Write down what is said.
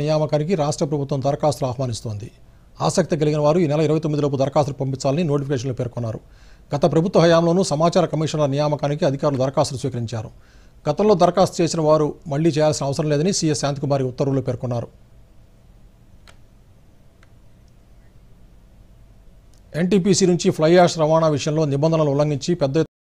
నియామకానికి రాష్ట్ర ప్రభుత్వం దరఖాస్తులు ఆహ్వానిస్తోంది ఆసక్తి కలిగిన వారు ఈ నెల ఇరవై తొమ్మిదిలోపు దరఖాస్తులు పంపించాలని నోటిఫికేషన్లో పేర్కొన్నారు గత ప్రభుత్వ హయాంలోనూ సమాచార కమిషన్ల నియామకానికి అధికారులు దరఖాస్తులు స్వీకరించారు గతంలో దరఖాస్తు చేసిన వారు మళ్లీ చేయాల్సిన అవసరం లేదని సీఎస్ శాంతికుమారి ఉత్తర్వుల్లో పేర్కొన్నారు ఎన్టీపీసీ నుంచి ఫ్లై యాష్ రవాణా విషయంలో నిబంధనలు ఉల్లంఘించి పెద్ద